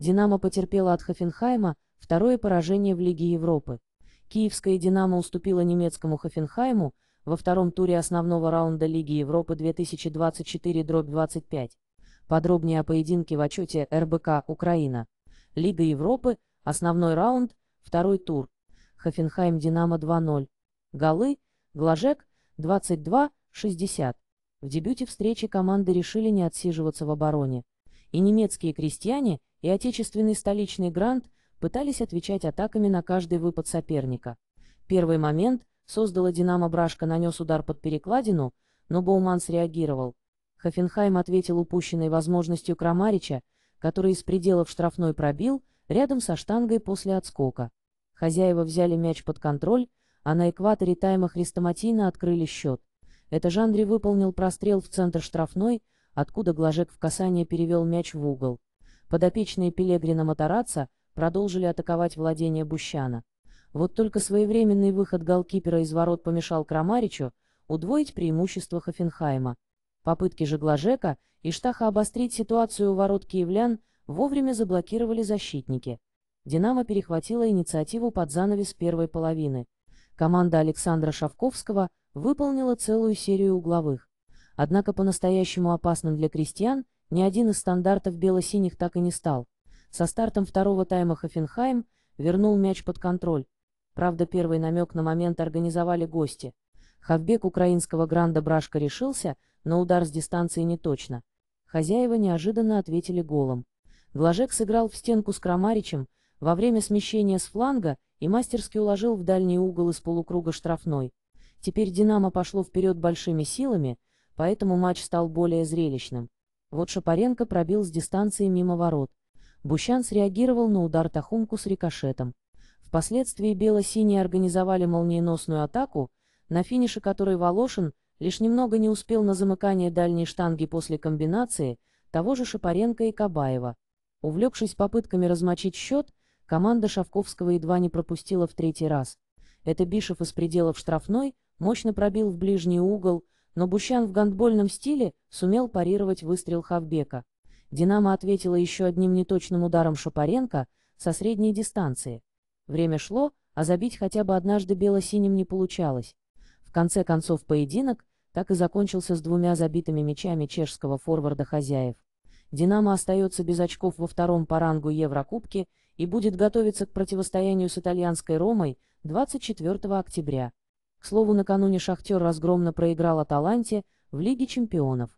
«Динамо» потерпело от Хофенхайма второе поражение в Лиге Европы. Киевская «Динамо» уступила немецкому Хофенхайму во втором туре основного раунда Лиги Европы 2024-25. Подробнее о поединке в отчете РБК «Украина». Лига Европы, основной раунд, второй тур. Хофенхайм «Динамо» 2-0. Голы, Глажек, 22-60. В дебюте встречи команды решили не отсиживаться в обороне и немецкие крестьяне, и отечественный столичный грант пытались отвечать атаками на каждый выпад соперника. Первый момент создала «Динамо» Брашка нанес удар под перекладину, но Боуман среагировал. Хофенхайм ответил упущенной возможностью Крамарича, который из пределов штрафной пробил, рядом со штангой после отскока. Хозяева взяли мяч под контроль, а на экваторе тайма хрестоматийно открыли счет. Это Жандри выполнил прострел в центр штрафной, откуда Глажек в касание перевел мяч в угол. Подопечные Пелегрина Матараца продолжили атаковать владение Бущана. Вот только своевременный выход голкипера из ворот помешал Крамаричу удвоить преимущество Хофенхайма. Попытки же Глажека и Штаха обострить ситуацию у ворот киевлян вовремя заблокировали защитники. «Динамо» перехватила инициативу под занавес первой половины. Команда Александра Шавковского выполнила целую серию угловых. Однако по-настоящему опасным для крестьян ни один из стандартов бело-синих так и не стал. Со стартом второго тайма Хофенхайм вернул мяч под контроль. Правда, первый намек на момент организовали гости. Хавбек украинского гранда Брашка решился, но удар с дистанции не точно. Хозяева неожиданно ответили голом. Глажек сыграл в стенку с Крамаричем во время смещения с фланга и мастерски уложил в дальний угол из полукруга штрафной. Теперь «Динамо» пошло вперед большими силами — поэтому матч стал более зрелищным. Вот Шапаренко пробил с дистанции мимо ворот. Бущан среагировал на удар Тахумку с рикошетом. Впоследствии бело-синие организовали молниеносную атаку, на финише которой Волошин лишь немного не успел на замыкание дальней штанги после комбинации того же Шапаренко и Кабаева. Увлекшись попытками размочить счет, команда Шавковского едва не пропустила в третий раз. Это Бишев из пределов штрафной мощно пробил в ближний угол, но Бущан в гандбольном стиле сумел парировать выстрел Хавбека. «Динамо» ответила еще одним неточным ударом Шапаренко со средней дистанции. Время шло, а забить хотя бы однажды бело-синим не получалось. В конце концов поединок так и закончился с двумя забитыми мячами чешского форварда хозяев. «Динамо» остается без очков во втором по рангу Еврокубки и будет готовиться к противостоянию с итальянской «Ромой» 24 октября. К слову, накануне «Шахтер» разгромно проиграл Аталанте в Лиге чемпионов.